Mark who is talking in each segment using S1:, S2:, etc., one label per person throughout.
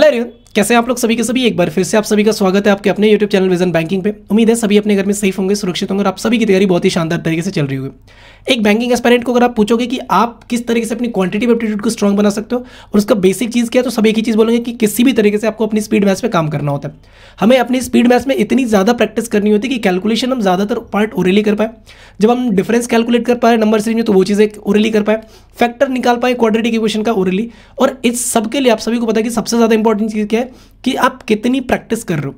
S1: Hello everyone, कैसे आप लोग सभी के सभी एक बार फिर से आप सभी का स्वागत है आपके अपने YouTube चैनल विजन बैंकिंग पे उम्मीद है सभी अपने घर में सेफ होंगे सुरक्षित होंगे और आप सभी की तैयारी बहुत ही शानदार तरीके से चल रही होगी एक बैंकिंग एक्सपेरेंट को अगर आप पूछोगे कि आप किस तरीके से अपनी क्वांटिटी एप्टीट्यूड को स्ट्रॉग बना सकते हो और उसका बेसिक चीज़ क्या है तो सभी की चीज़ बोलेंगे कि किसी भी तरीके से आपको अपनी स्पीड मैथ्स में काम करना होता है हमें अपनी स्पीड मैथ्स में इतनी ज़्यादा प्रैक्टिस करनी होती है कि कैलकुलेशन हम ज़्यादातर पार्ट ओरेली कर पाए जब हम डिफरेंस कैलकुलेट कर पाए नंबर सीरीज में तो वो चीज़ें ओरेली कर पाए फैक्टर निकाल पाए क्वाड्रेटिक इक्वेशन का ओरेली और इस सबके लिए आप सभी को पता है कि सबसे ज़्यादा इंपॉर्टेंट चीज़ क्या है कि आप कितनी प्रैक्टिस कर रहे हो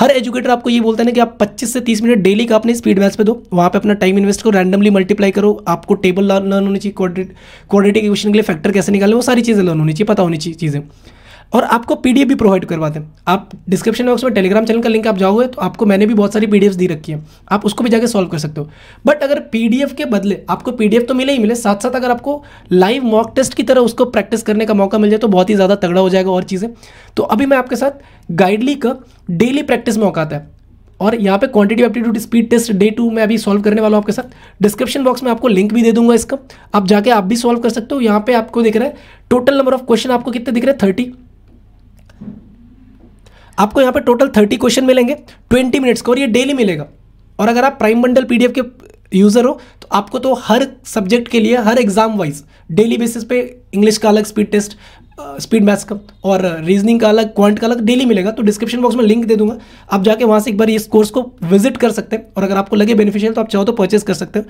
S1: हर एजुकेटर आपको ये बोलता है ना कि आप 25 से 30 मिनट डेली का अपने स्पीड मैथ्स पे दो वहाँ पे अपना टाइम इन्वेस्ट करो रैंडमली मल्टीप्लाई करो आपको टेबल लर्न होनी चाहिए क्वाड्रेटिक क्वाड्रेटिक इक्वेशन के लिए फैक्टर कैसे निकालें वो सारी चीज़ें लर्न होनी चाहिए पता होनी चाहिए चीज़ें और आपको पी भी प्रोवाइड करवाते हैं आप डिस्क्रिप्शन बॉक्स में टेलीग्राम चैनल का लिंक आप जाओगे तो आपको मैंने भी बहुत सारी पी दी रखी है आप उसको भी जाकर सॉल्व कर सकते हो बट अगर पी के बदले आपको पी तो मिले ही मिले साथ साथ अगर आपको लाइव मॉक टेस्ट की तरह उसको प्रैक्टिस करने का मौका मिल जाए तो बहुत ही ज़्यादा तगड़ा हो जाएगा और चीज़ें तो अभी मैं आपके साथ गाइडली का डेली प्रैक्टिस मौका आता है और यहाँ पे quantity aptitude speed test day two मैं अभी सॉल्व करने वाला हूँ आपके साथ डिस्क्रिप्शन बॉक्स में आपको लिंक भी दे दूंगा इसका आप जाके आप भी सॉल्व कर सकते हो यहाँ पे आपको दिख रहा है टोटल नंबर ऑफ क्वेश्चन आपको कितने दिख रहे हैं थर्टी आपको यहाँ पर टोटल थर्टी क्वेश्चन मिलेंगे ट्वेंटी मिनट्स का और ये डेली मिलेगा और अगर आप प्राइम बंडल पी के यूज़र हो तो आपको तो हर सब्जेक्ट के लिए हर एग्जाम वाइज डेली बेसिस पे इंग्लिश का अलग स्पीड टेस्ट स्पीड मैथ्स का और रीजनिंग का अलग क्वांट का अलग डेली मिलेगा तो डिस्क्रिप्शन बॉक्स में लिंक दे दूंगा आप जाके वहाँ से एक बार इस कोर्स को विजिट कर सकते हैं और अगर आपको लगे बेनिफिशियल तो आप चाहो तो परचेस कर सकते हैं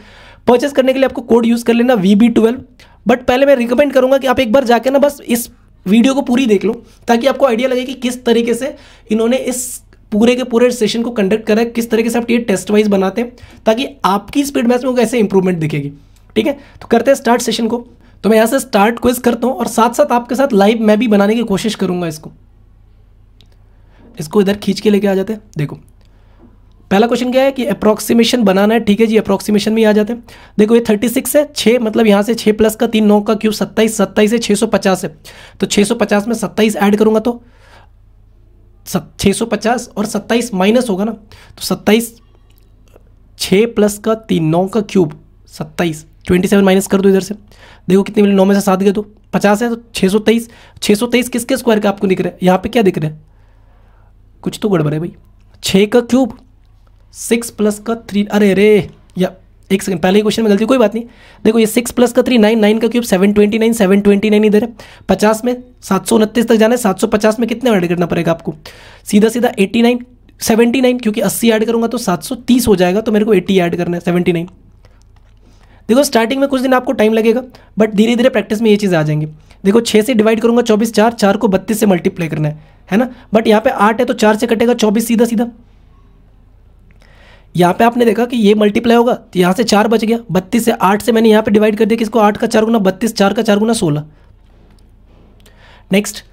S1: परचेस करने के लिए आपको कोड यूज़ कर लेना वी बी ट्वेल्व बट पहले मैं रिकमेंड करूँगा कि आप एक बार जाकर ना बस इस वीडियो को पूरी देख लो ताकि आपको आइडिया लगे कि किस तरीके से इन्होंने इस पूरे के पूरे सेशन को कंडक्ट करा है किस तरीके से आप ये टेस्ट वाइज बनाते हैं ताकि आपकी स्पीड मैच में कैसे इंप्रूवमेंट दिखेगी ठीक है तो करते हैं स्टार्ट सेशन को तो मैं यहाँ से स्टार्ट क्विज करता हूँ और साथ साथ आपके साथ लाइव मैं भी बनाने की कोशिश करूँगा इसको इसको इधर खींच के लेके आ जाते हैं देखो पहला क्वेश्चन क्या है कि अप्रोक्सीमेशन बनाना है ठीक है जी अप्रोक्सीमेशन में आ जाते हैं देखो ये थर्टी सिक्स है छः मतलब यहाँ से छः प्लस का तीन नौ का क्यूब सत्ताईस सत्ताईस है छः सौ पचास है तो छः सौ पचास में सत्ताईस ऐड करूँगा तो छः सौ पचास और सत्ताईस माइनस होगा ना तो सत्ताईस छः प्लस का तीन नौ का क्यूब सत्ताईस ट्वेंटी सेवन माइनस कर दो इधर से देखो कितने मिले नौ में से सात गए तो पचास है तो छः सौ तेईस छः सौ तेईस किसके स्क्वायर का आपको दिख रहा है यहाँ पर क्या दिख रहा है कुछ तो गड़बड़ है भाई छः का क्यूब सिक्स प्लस का थ्री अरे अरे या एक सेकंड पहले क्वेश्चन में गलती कोई बात नहीं देखो ये सिक्स प्लस का थ्री नाइन नाइन का cube seven twenty nine seven twenty nine इधर है पचास में सात सौ उनतीस तक जाना है सात सौ पचास में कितने ऐड करना पड़ेगा आपको सीधा सीधा एट्टी नाइन सेवेंटी नाइन क्योंकि अस्सी ऐड करूंगा तो सात सौ तीस हो जाएगा तो मेरे को एट्टी ऐड करना है सेवेंटी नाइन देखो स्टार्टिंग में कुछ दिन आपको टाइम लगेगा बट धीरे धीरे प्रैक्टिस में ये चीज़ आ जाएंगे देखो छः से डिवाइड करूंगा चौबीस चार चार को बत्तीस से मल्टीप्लाई करना है है ना बट यहाँ पे आठ है तो चार से कटेगा चौबीस सीधा सीधा यहाँ पे आपने देखा कि ये मल्टीप्लाई होगा तो यहाँ से चार बच गया बत्तीस से आठ से मैंने यहाँ पे डिवाइड कर दिया किसको आठ का चार गुना बत्तीस चार का चार गुना सोलह नेक्स्ट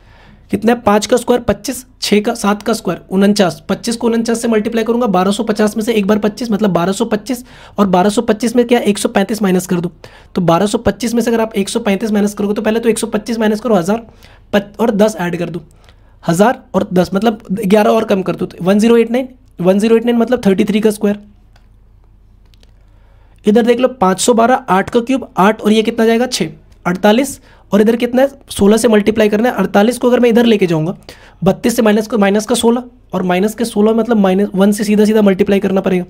S1: कितना है पाँच का स्क्वायर पच्चीस छः का सात का स्क्वायर उनचास पच्चीस को उनचास से मल्टीप्लाई करूंगा बारह सौ पचास में से एक बार पच्चीस मतलब बारह सौ पच्चीस और बारह सौ पच्चीस में क्या एक सौ पैंतीस माइनस कर दूँ तो बारह सौ पच्चीस में से अगर आप एक सौ पैंतीस माइनस करोगे तो पहले तो एक सौ पच्चीस माइनस करो हज़ार और दस ऐड कर दूँ हज़ार और दस मतलब ग्यारह और कम कर दूँ one zero eight nine one zero eight nine मतलब थर्टी थ्री का स्क्वायर इधर देख लो पाँच सौ बारह आठ का क्यूब आठ और ये कितना जाएगा छः अड़तालीस और इधर कितना है सोलह से मल्टीप्लाई करना है अड़तालीस को अगर मैं इधर लेके जाऊंगा बत्तीस से माइनस को माइनस का सोलह और माइनस के सोलह मतलब माइनस वन से सीधा सीधा मल्टीप्लाई करना पड़ेगा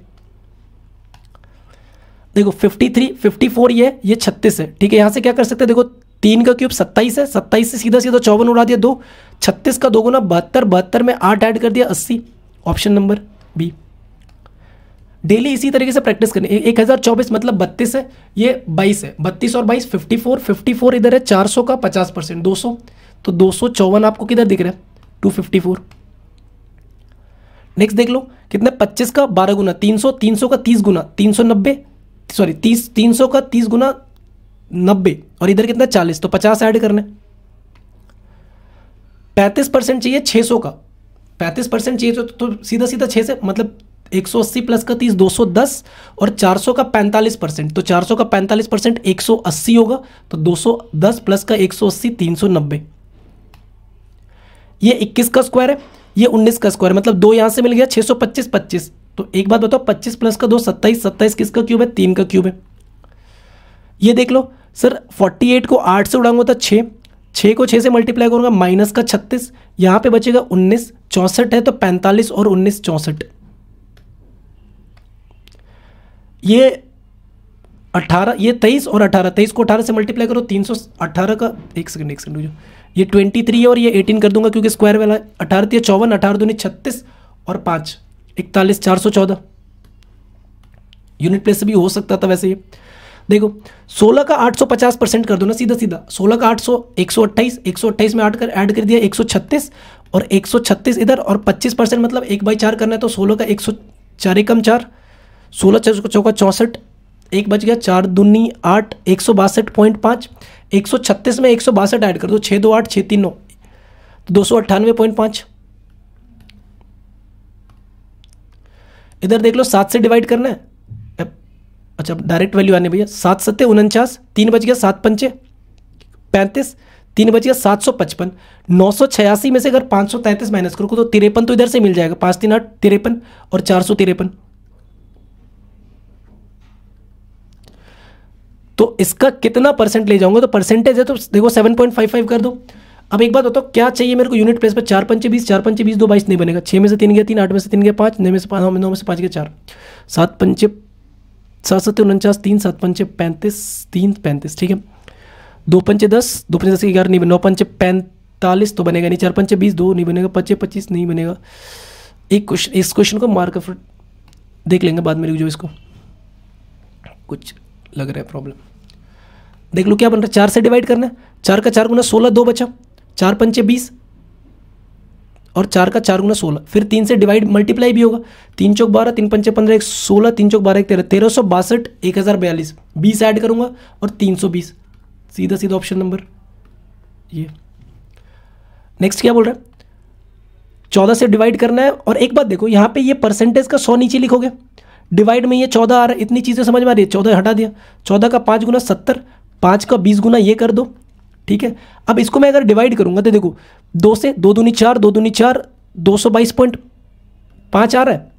S1: देखो फिफ्टी थ्री फिफ्टी फोर ये ये छत्तीस है ठीक है यहाँ से क्या कर सकते हैं देखो तीन का क्यूब सत्ताईस है सत्ताईस से सीधा सीधा चौवन उड़ा दिया दो छत्तीस का दो गुना बहत्तर बहत्तर में आठ ऐड कर दिया अस्सी ऑप्शन नंबर बी डेली इसी तरीके से प्रैक्टिस करनी एक हज़ार चौबीस मतलब बत्तीस है ये बाईस है बत्तीस और बाईस फिफ्टी फोर फिफ्टी फोर इधर है चार सौ का पचास परसेंट दो सौ तो दो सौ चौवन आपको किधर दिख रहा है टू फिफ्टी फोर नेक्स्ट देख लो कितने पच्चीस का बारह गुना तीन सौ तीन सौ का तीस गुना तीन सौ नब्बे सॉरी तीस तीन सौ का तीस गुना नब्बे और इधर कितना चालीस तो पचास ऐड करने पैंतीस परसेंट चाहिए छः सौ का पैंतीस परसेंट चाहिए तो, तो सीधा सीधा छः से मतलब 180 प्लस का 30 210 और 400 का 45 परसेंट तो 400 का 45 परसेंट एक होगा तो 210 प्लस का 180 390 ये 21 का स्क्वायर है ये 19 का स्क्वायर मतलब दो यहाँ से मिल गया 625 25 तो एक बात बताओ 25 प्लस का दो 27 27 किसका क्यूब है तीन का क्यूब है ये देख लो सर 48 को 8 से उड़ाऊंगा तो 6 छः को छः से मल्टीप्लाई करूँगा माइनस का छत्तीस यहाँ पे बचेगा उन्नीस चौंसठ है तो पैंतालीस और उन्नीस चौंसठ ये अट्ठारह ये तेईस और अठारह तेईस को अठारह से मल्टीप्लाई करो तीन सौ अट्ठारह का एक सेकंड एक सेकंड ये ट्वेंटी थ्री है और ये एटीन कर दूंगा क्योंकि स्क्वायर वाला है अठारह तीन चौवन अठारह दूनी छत्तीस और पाँच इकतालीस चार सौ चौदह यूनिट प्लेस भी हो सकता था वैसे ये देखो 16 का 850 परसेंट कर दो ना सीधा सीधा 16 का 800 128 128 में आठ कर ऐड कर दिया 136 और 136 इधर और 25 परसेंट मतलब एक बाई चार करना है तो 16 का एक सौ चार एकम चार सोलह चौका चौंसठ एक बच गया चार दूनी आठ एक सौ बासठ पॉइंट पाँच एक सौ छत्तीस में एक सौ बासठ ऐड कर दो छः दो आठ छः तीन नौ तो दो सौ अट्ठानवे पॉइंट पाँच इधर देख लो सात से डिवाइड करना है अच्छा डायरेक्ट वैल्यू आने भैया सात सत्य उनचास तीन बज गया सात पंचे पैंतीस तीन बज गया सात सौ पचपन नौ सौ छियासी में से अगर पाँच सौ तैंतीस माइनस करोगे तो तिरपन तो इधर से मिल जाएगा पाँच तीन आठ तिरपन और चार सौ तिरपन तो इसका कितना परसेंट ले जाऊंगा तो परसेंटेज है तो देखो सेवन पॉइंट फाइव फाइव कर दो अब एक बात बताओ क्या चाहिए मेरे को यूनिट प्लेस पर चार पंचे बीस चार पंचे बीस दो बाईस नहीं बनेगा छः में से तीन गया तीन आठ में से तीन गया पाँच नौ में से नौ में से पाँच गया चार सात पंचे सड़सठ उनचास तीन सात पंच पैंतीस तीन पैंतीस ठीक है दो पंचे दस दो पंचे दस ग्यारह नहीं नौ पंचे पैंतालीस तो बनेगा नहीं चार पंचे बीस दो नहीं बनेगा पच्चे पच्चीस नहीं बनेगा एक क्वेश्चन इस क्वेश्चन को मार्क फिर देख लेंगे बाद में जो इसको कुछ लग रहा है प्रॉब्लम देख लो क्या बन रहा है चार से डिवाइड करना है चार का चार गुना सोलह दो बचा चार पंचे बीस और चार का चार गुना सोलह फिर तीन से डिवाइड मल्टीप्लाई भी होगा तीन चौक बारह तीन पंचे पंद्रह एक सोलह तीन चौक बारह एक तेरह तेरह सौ बासठ एक हज़ार बयालीस बीस ऐड करूँगा और तीन सौ बीस सीधा सीधा ऑप्शन नंबर ये नेक्स्ट क्या बोल रहा है चौदह से डिवाइड करना है और एक बात देखो यहाँ पे ये परसेंटेज का सौ नीचे लिखोगे डिवाइड में ये चौदह आ रहा है इतनी चीज़ें समझ में आ रही है चौदह हटा दिया चौदह का पाँच गुना सत्तर पाँच का बीस गुना ये कर दो ठीक है अब इसको मैं अगर डिवाइड करूंगा तो देखो दो से दो दूनी चार दो दूनी चार दो सौ बाईस पॉइंट पाँच आ रहा है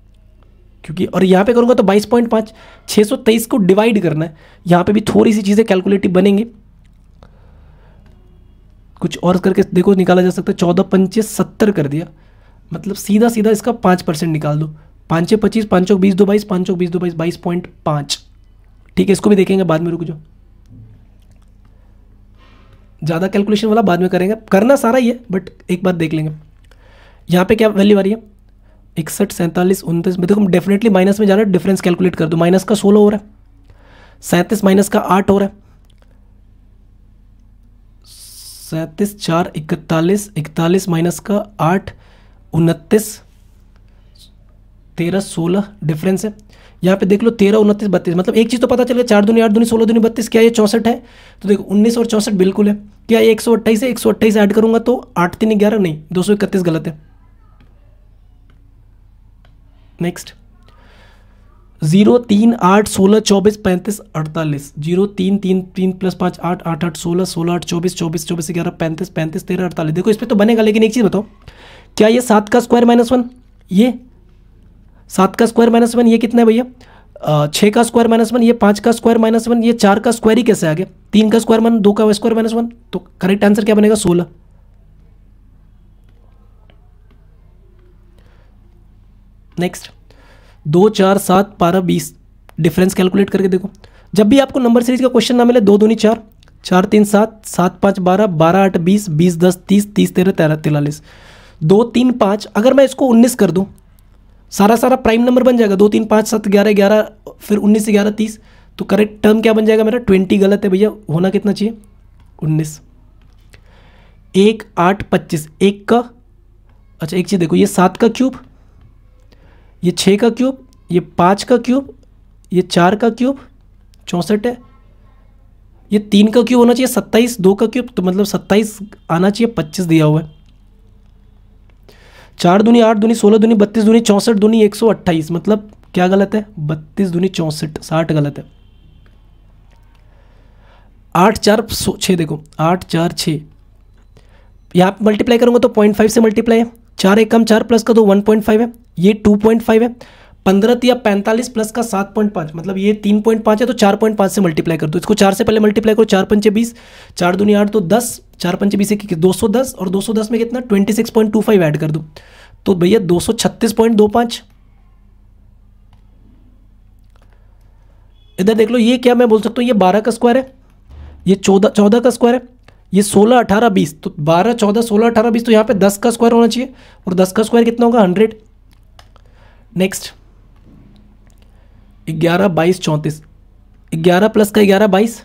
S1: क्योंकि और यहाँ पे करूँगा तो बाईस पॉइंट पाँच छः सौ तेईस को डिवाइड करना है यहाँ पे भी थोड़ी सी चीज़ें कैलकुलेटिव बनेंगी कुछ और करके देखो निकाला जा सकता है चौदह पंचे सत्तर कर दिया मतलब सीधा सीधा इसका पाँच परसेंट निकाल दो पाँचे पच्चीस पाँचों बीस दो बाईस पाँचों बीस दो बाईस बाईस पॉइंट पाँच ठीक है इसको भी देखेंगे बाद में रुक जाओ ज़्यादा कैलकुलेशन वाला बाद में करेंगे करना सारा ही है बट एक बार देख लेंगे यहाँ पे क्या वैल्यू आ रही है इकसठ सैंतालीस उनतीस में देखो डेफिनेटली माइनस में जा रहे डिफरेंस कैलकुलेट कर दो माइनस का सोलह हो रहा है सैंतीस माइनस का आठ हो रहा है सैंतीस चार इकतालीस इकतालीस माइनस का आठ उनतीस तेरह सोलह डिफरेंस है यहाँ पे देख लो तेरह उनतीस बत्तीस मतलब एक चीज़ तो पता चल गया चार दुनिया आठ दुनिया सोलह दुनिया बत्तीस क्या ये चौसठ है तो देखो उन्नीस और चौसठ बिल्कुल है क्या ये एक सौ अट्ठाईस है एक सौ अट्ठाईस ऐड करूंगा तो आठ तीन ग्यारह नहीं दो सौ इकतीस गलत है नेक्स्ट जीरो तीन आठ सोलह चौबीस पैंतीस अड़तालीस जीरो तीन तीन तीन प्लस पाँच आठ आठ आठ सोलह सोलह आठ चौबीस चौबीस चौबीस ग्यारह पैंतीस पैंतीस तेरह अड़तालीस देखो इस पर तो बनेगा लेकिन एक चीज़ बताओ क्या ये सात का स्क्वायर माइनस वन ये सात का स्क्वायर माइनस वन ये कितना है भैया छः का स्क्वायर माइनस वन ये पाँच का स्क्वायर माइनस वन ये चार का स्क्वायर ही कैसे आ गया तीन का स्क्वायर माइनस दो का स्क्वायर माइनस वन तो करेक्ट आंसर क्या बनेगा सोलह नेक्स्ट दो चार सात बारह बीस डिफरेंस कैलकुलेट करके देखो जब भी आपको नंबर सीरीज का क्वेश्चन ना मिले दो दूनी चार चार तीन सात सात पाँच बारह बारह आठ बीस बीस दस तीस तीस तेरह तेरह तिरालीस दो तीन पाँच अगर मैं इसको उन्नीस कर दूँ सारा सारा प्राइम नंबर बन जाएगा दो तीन पाँच सात ग्यारह ग्यारह फिर उन्नीस से ग्यारह तीस तो करेक्ट टर्म क्या बन जाएगा मेरा ट्वेंटी गलत है भैया होना कितना चाहिए उन्नीस एक आठ पच्चीस एक का अच्छा एक चीज़ देखो ये सात का क्यूब ये छः का क्यूब ये पाँच का क्यूब ये चार का क्यूब चौंसठ है ये तीन का क्यूब होना चाहिए सत्ताईस दो का क्यूब तो मतलब सत्ताईस आना चाहिए पच्चीस दिया हुआ है चार धुनी आठ धुनी सोलह दूनी बत्तीस धुनी चौंसठ धुनी एक सौ अट्ठाईस मतलब क्या गलत है बत्तीस धुनी चौंसठ साठ गलत है आठ चार छः देखो आठ चार छः यहाँ पर मल्टीप्लाई करूँगा तो पॉइंट फाइव से मल्टीप्लाई है चार एक कम चार प्लस का तो वन पॉइंट फाइव है ये टू पॉइंट फाइव है पंद्रह या पैंतालीस प्लस का सात पॉइंट पाँच मतलब ये तीन पॉइंट पाँच है तो चार पॉइंट पाँच से मल्टीप्लाई कर दो इसको चार से पहले मल्टीप्लाई करो चार पंचे बीस चार दूनी आठ तो दस चार पंच बीस एक दो सौ दस और दो सौ दस में कितना twenty six point two five add कर दो तो भैया दो सौ छत्तीस पॉइंट दो पाँच इधर देख लो ये क्या मैं बोल सकता हूँ ये बारह का स्क्वायर है ये चौदह चौदह का स्क्वायर है ये सोलह अठारह बीस तो बारह चौदह सोलह अठारह बीस तो यहाँ पे दस का स्क्वायर होना चाहिए और दस का स्क्वायर कितना होगा हंड्रेड नेक्स्ट ग्यारह बाईस चौंतीस ग्यारह प्लस का ग्यारह बाईस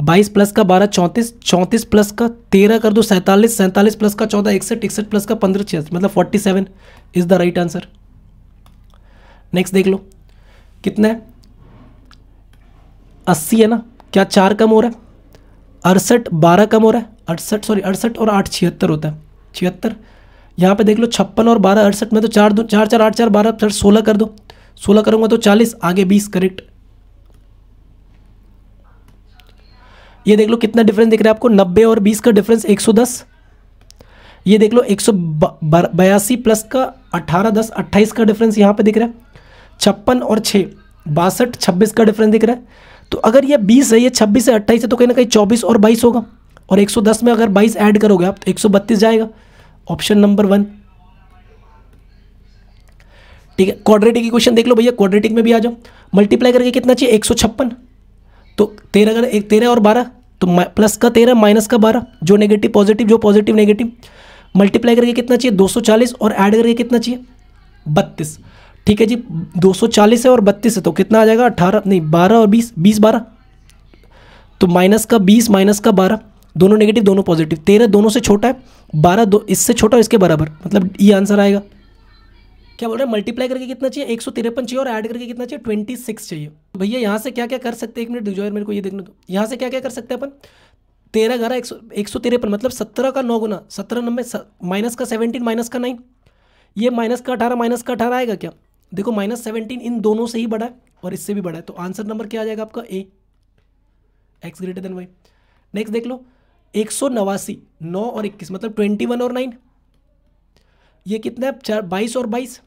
S1: बाईस प्लस का बारह चौंतीस चौंतीस प्लस का तेरह कर दो सैंतालीस सैंतालीस प्लस का चौदह इकसठ इकसठ प्लस का पंद्रह छियासठ मतलब forty seven is the right answer next देख लो कितना है अस्सी है ना क्या चार कम हो रहा है अड़सठ बारह कम हो रहा है अड़सठ सॉरी अड़सठ और आठ छिहत्तर होता है छिहत्तर यहाँ पे देख लो छप्पन और बारह अड़सठ में तो चार दो चार चार आठ चार बारह सोलह कर दो सोलह करूँगा तो चालीस आगे बीस करेक्ट ये देख लो कितना डिफरेंस दिख रहा है आपको नब्बे और बीस का डिफरेंस एक सौ दस ये देख लो एक सौ बयासी प्लस का अठारह दस अट्ठाईस का डिफरेंस यहाँ पे दिख रहा है छप्पन और छः बासठ छब्बीस का डिफरेंस दिख रहा है तो अगर ये बीस है ये छब्बीस है अट्ठाईस है तो कहीं ना कहीं चौबीस और बाईस होगा और एक सौ दस में अगर बाईस ऐड करोगे आप तो एक सौ बत्तीस जाएगा ऑप्शन नंबर वन ठीक है क्वाड्रेटिक क्वेश्चन देख लो भैया क्वाड्रेटिक में भी आ जाओ मल्टीप्लाई करके कितना चाहिए एक सौ छप्पन तो तेरह अगर एक तेरह और बारह तो प्लस का तेरह माइनस का बारह जो नेगेटिव पॉजिटिव जो पॉजिटिव नेगेटिव मल्टीप्लाई करके कितना चाहिए 240 और ऐड करके कितना चाहिए बत्तीस ठीक है जी 240 है और बत्तीस है तो कितना आ जाएगा अठारह नहीं बारह और बीस बीस बारह तो माइनस का बीस माइनस का बारह दोनों नेगेटिव दोनों पॉजिटिव तेरह दोनों से छोटा है बारह दो इससे छोटा इसके बराबर मतलब ये आंसर आएगा क्या बोल रहे हैं मल्टीप्लाई करके कितना चाहिए एक चाहिए और ऐड करके कितना चाहिए ट्वेंटी चाहिए तो भैया यहाँ से क्या क्या कर सकते हैं एक मिनट डिजॉयर मेरे को ये देखने दो यहाँ से क्या क्या कर सकते हैं अपन तेरह ग्यारह एक सौ एक सौ तिरपन मतलब सत्रह का नौ गुना सत्रह नंबर माइनस का सेवनटीन माइनस का नाइन ये माइनस का अठारह माइनस का अठारह आएगा क्या देखो माइनस सेवनटीन इन दोनों से ही बड़ा है और इससे भी बड़ा है तो आंसर नंबर क्या आ जाएगा आपका A X greater than Y next देख लो एक सौ नवासी नौ और इक्कीस मतलब ट्वेंटी वन और नाइन ये कितना है चार बाईस और बाईस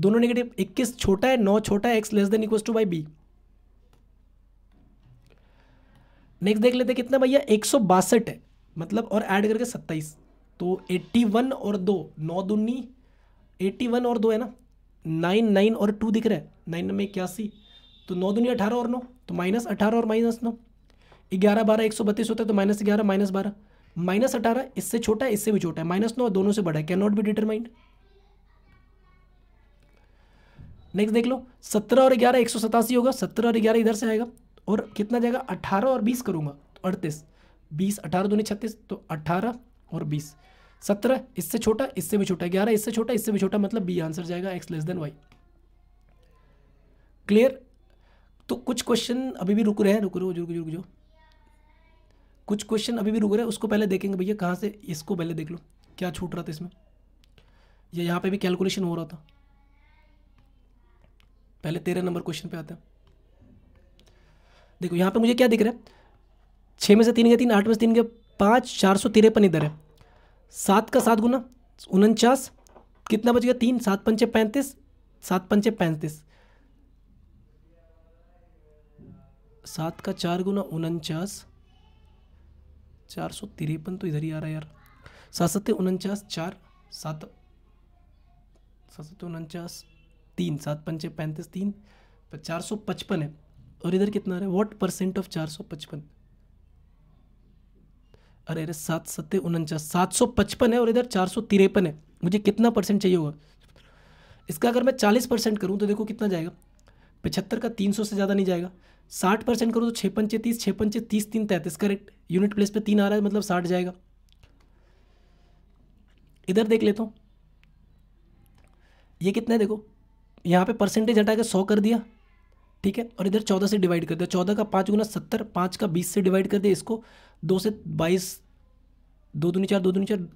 S1: दोनों नेगेटिव इक्कीस छोटा है नौ छोटा है X less than equal to by B next देख लेते कितना भैया एक सौ बासठ है मतलब और ऐड करके सत्ताईस तो एट्टी वन और दो नौ दूनी एट्टी वन और दो है ना नाइन नाइन और टू दिख रहा है नाइन नंबर इक्यासी तो नौ दूनी अठारह और नौ तो माइनस अठारह और माइनस नौ ग्यारह बारह एक सौ बत्तीस होता है तो माइनस ग्यारह माइनस बारह माइनस अठारह इससे छोटा है इससे भी छोटा है माइनस नौ दोनों से बड़ा है can not be determined next देख लो सत्रह और ग्यारह एक सौ सतासी होगा सत्रह और ग्यारह इधर से आएगा और कितना जाएगा अट्ठारह और बीस करूँगा अड़तीस बीस अठारह दूनी छत्तीस तो अट्ठारह और बीस सत्रह इससे छोटा इससे भी छोटा ग्यारह इससे छोटा इससे भी छोटा मतलब बी आंसर जाएगा X less than Y clear तो कुछ क्वेश्चन अभी भी रुक रहे हैं रुक रहे हो रुक जो कुछ क्वेश्चन अभी भी रुक रहे हैं उसको पहले देखेंगे भैया कहाँ से इसको पहले देख लो क्या छूट रहा था इसमें या यहाँ पे भी कैलकुलेशन हो रहा था पहले तेरह नंबर क्वेश्चन पे आते हैं देखो यहाँ पे मुझे क्या दिख रहा है छः में से तीन गए तीन आठ में से तीन गए पाँच चार सौ तिरपन इधर है सात का सात गुना उनचास कितना बच गया तीन सात पंचे पैंतीस सात पंचे पैंतीस सात का चार गुना उनचास चार सौ तिरपन तो इधर ही आ रहा है यार सात सत्य उनचास चार सात सात सत्य उनचास तीन सात पंचे पैंतीस तीन चार सौ पचपन है और इधर कितना आ रहा है वॉट परसेंट ऑफ चार सौ पचपन अरे अरे सात सत्ते उनचास सात सौ पचपन है और इधर चार सौ तिरपन है मुझे कितना परसेंट चाहिए होगा इसका अगर मैं चालीस परसेंट करूँ तो देखो कितना जाएगा पचहत्तर का तीन सौ से ज़्यादा नहीं जाएगा साठ परसेंट करूँ तो छः पंचे तीस छः पंचे तीस तीन तैंतीस करेक्ट यूनिट प्लेस पे तीन आ रहा है मतलब साठ जाएगा इधर देख लेता हूँ ये कितना है देखो यहाँ पे परसेंटेज हटा के सौ कर दिया ठीक है और इधर चौदह से डिवाइड कर दिया चौदह का पाँच गुना सत्तर पाँच का बीस से डिवाइड कर दिया इसको दो से बाईस दो दूनी चार दो दूनी चार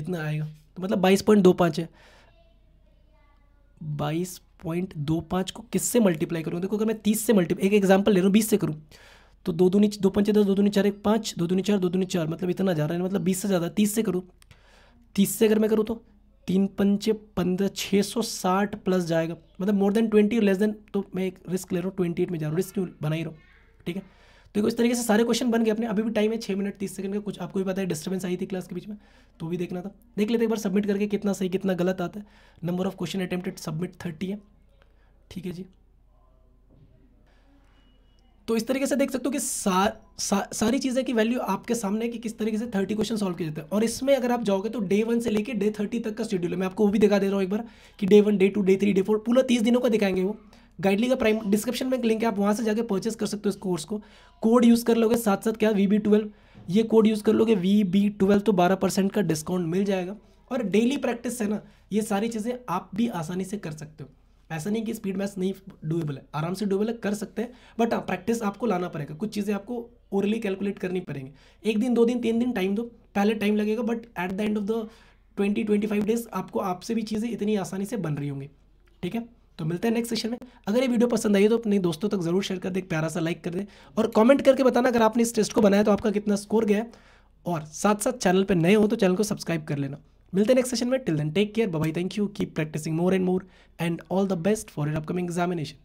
S1: इतना आएगा तो मतलब बाईस पॉइंट दो पाँच है बाईस पॉइंट दो पाँच को किससे मल्टीप्लाई करूँ देखो अगर मैं तीस से मल्टीप्लाई एक एग्जाम्पल ले रहा हूँ बीस से करूँ तो दो दूनी दो पंचे दस दो दूनी चार एक पाँच दो दूनी चार दो दूनी चार मतलब इतना जा रहा है मतलब बीस से ज़्यादा तीस से करूँ तीस से अगर मैं करूँ तो तीन पंच पंद्रह छः सौ साठ प्लस जाएगा मतलब more than twenty less than तो मैं एक रिस्क ले रहा हूँ ट्वेंटी एट में जा रहा हूँ रिस्क क्यों बना ही रहा हूँ ठीक है तो देखो इस तरीके से सारे क्वेश्चन बन गए अपने अभी भी टाइम है छः मिनट तीस सेकंड का कुछ आपको भी पता है डिस्टर्बेंस आई थी क्लास के बीच में तो भी देखना था देख लेते एक बार सबमिट करके कितना सही कितना गलत आता है number of question attempted submit thirty है ठीक है जी तो इस तरीके से देख सकते हो कि सात सा, सारी चीज़ें की वैल्यू आपके सामने कि किस तरीके से थर्टी क्वेश्चन सॉल्व किए जाते हैं और इसमें अगर आप जाओगे तो डे वन से लेकर डे थर्टी तक का शेड्यूल है मैं आपको वो भी दिखा दे रहा हूँ एक बार कि day one day two day three day four पूरा तीस दिनों का दिखाएंगे वो गाइडली का प्राइम डिस्क्रिप्शन में लिंक है आप वहाँ से जाकर परचेस कर सकते हो इस कोर्स को कोड यूज़ कर लोगे साथ साथ क्या वी बी ट्वेल्व ये कोड यूज़ कर लोगे वी बी ट्वेल्व तो बारह परसेंट का डिस्काउंट मिल जाएगा और डेली प्रैक्टिस है ना ये सारी चीज़ें आप भी आसानी से कर सकते हो ऐसा नहीं कि स्पीड मैथ्स नहीं डूएबल है आराम से डूएबल है कर सकते हैं बट हाँ प्रैक्टिस आपको लाना पड़ेगा कुछ चीज़ें आपको ओरली कैलकुलेट करनी पड़ेंगे एक दिन दो दिन तीन दिन टाइम दो पहले टाइम लगेगा but at the end of the twenty twenty five days आपको आपसे भी चीज़ें इतनी आसानी से बन रही होंगी ठीक है तो मिलते हैं नेक्स्ट सेशन में अगर ये वीडियो पसंद आई तो अपने दोस्तों तक जरूर शेयर कर दे प्यारा सा लाइक कर दे और कमेंट करके बताना अगर आपने इस टेस्ट को बनाया तो आपका कितना स्कोर गया और साथ साथ चैनल पर नए हो तो चैनल को सब्सक्राइब कर लेना मिलते हैं नेक्स्ट सेशन में till then take care bye thank you keep practicing more and more and all the best for your upcoming examination